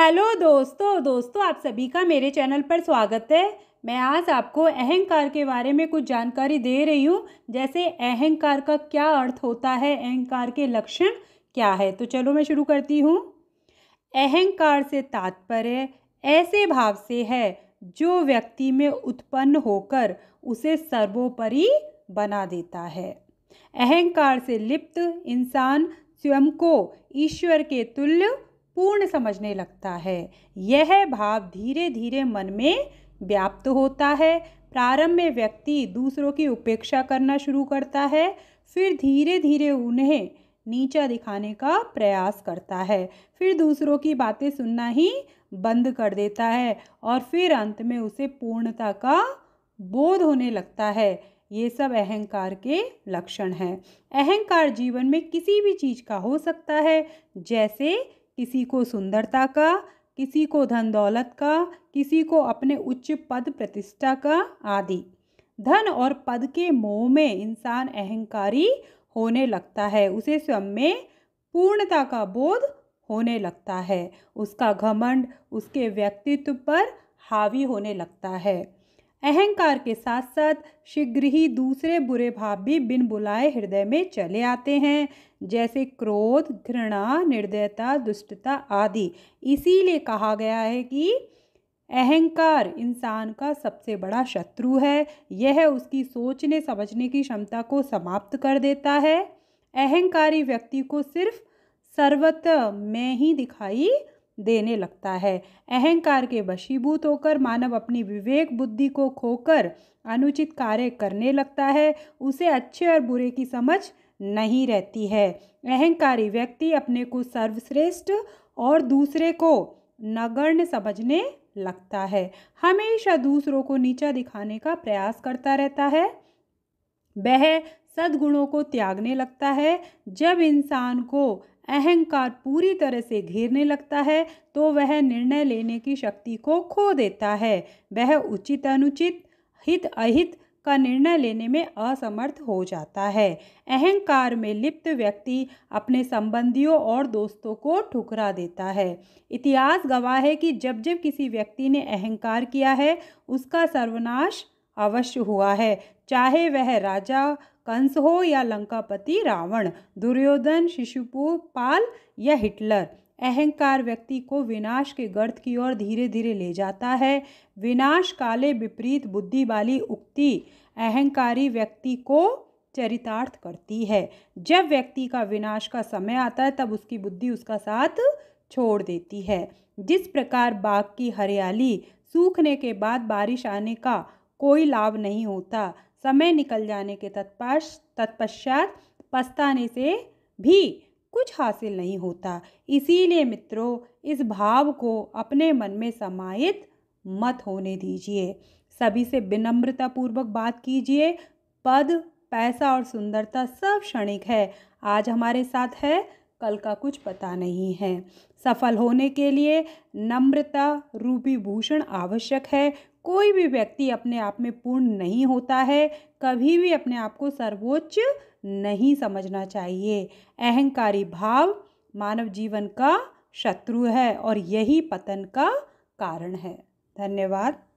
hello दोस्तों दोस्तों आप सभी का मेरे चैनल पर स्वागत है मैं आज आपको अहंकार के बारे में कुछ जानकारी दे रही हूँ जैसे अहंकार का क्या अर्थ होता है अहंकार के लक्षण क्या है तो चलो मैं शुरू करती हूँ अहंकार से तात्पर्य ऐसे भाव से है जो व्यक्ति में उत्पन्न होकर उसे सर्वोपरि बना देता है अहंकार से लिप्त इंसान स्वयं को ईश्वर के तुल्य पूर्ण समझने लगता है यह भाव धीरे धीरे मन में व्याप्त होता है प्रारंभ में व्यक्ति दूसरों की उपेक्षा करना शुरू करता है फिर धीरे धीरे उन्हें नीचा दिखाने का प्रयास करता है फिर दूसरों की बातें सुनना ही बंद कर देता है और फिर अंत में उसे पूर्णता का बोध होने लगता है ये सब अहंकार के लक्षण हैं अहंकार जीवन में किसी भी चीज़ का हो सकता है जैसे किसी को सुंदरता का किसी को धन दौलत का किसी को अपने उच्च पद प्रतिष्ठा का आदि धन और पद के मोह में इंसान अहंकारी होने लगता है उसे स्वयं में पूर्णता का बोध होने लगता है उसका घमंड उसके व्यक्तित्व पर हावी होने लगता है अहंकार के साथ साथ शीघ्र ही दूसरे बुरे भाव भी बिन बुलाए हृदय में चले आते हैं जैसे क्रोध घृणा निर्दयता दुष्टता आदि इसीलिए कहा गया है कि अहंकार इंसान का सबसे बड़ा शत्रु है यह उसकी सोचने समझने की क्षमता को समाप्त कर देता है अहंकारी व्यक्ति को सिर्फ सर्वत में ही दिखाई देने लगता है अहंकार के वशीभूत होकर मानव अपनी विवेक बुद्धि को खोकर अनुचित कार्य करने लगता है उसे अच्छे और बुरे की समझ नहीं रहती है अहंकारी व्यक्ति अपने को सर्वश्रेष्ठ और दूसरे को नगण्य समझने लगता है हमेशा दूसरों को नीचा दिखाने का प्रयास करता रहता है वह सद्गुणों को त्यागने लगता है जब इंसान को अहंकार पूरी तरह से घेरने लगता है तो वह निर्णय लेने की शक्ति को खो देता है वह उचित अनुचित हित अहित का निर्णय लेने में असमर्थ हो जाता है अहंकार में लिप्त व्यक्ति अपने संबंधियों और दोस्तों को ठुकरा देता है इतिहास गवाह है कि जब जब किसी व्यक्ति ने अहंकार किया है उसका सर्वनाश अवश्य हुआ है चाहे वह राजा कंस हो या लंकापति रावण दुर्योधन शिशुपु पाल या हिटलर अहंकार व्यक्ति को विनाश के गर्त की ओर धीरे धीरे ले जाता है विनाश काले विपरीत बुद्धि वाली उक्ति अहंकारी व्यक्ति को चरितार्थ करती है जब व्यक्ति का विनाश का समय आता है तब उसकी बुद्धि उसका साथ छोड़ देती है जिस प्रकार बाग की हरियाली सूखने के बाद बारिश आने का कोई लाभ नहीं होता समय निकल जाने के तत्पाश तत्पश्चात पछताने से भी कुछ हासिल नहीं होता इसीलिए मित्रों इस भाव को अपने मन में समाहित मत होने दीजिए सभी से विनम्रतापूर्वक बात कीजिए पद पैसा और सुंदरता सब क्षणिक है आज हमारे साथ है कल का कुछ पता नहीं है सफल होने के लिए नम्रता रूपी भूषण आवश्यक है कोई भी व्यक्ति अपने आप में पूर्ण नहीं होता है कभी भी अपने आप को सर्वोच्च नहीं समझना चाहिए अहंकारी भाव मानव जीवन का शत्रु है और यही पतन का कारण है धन्यवाद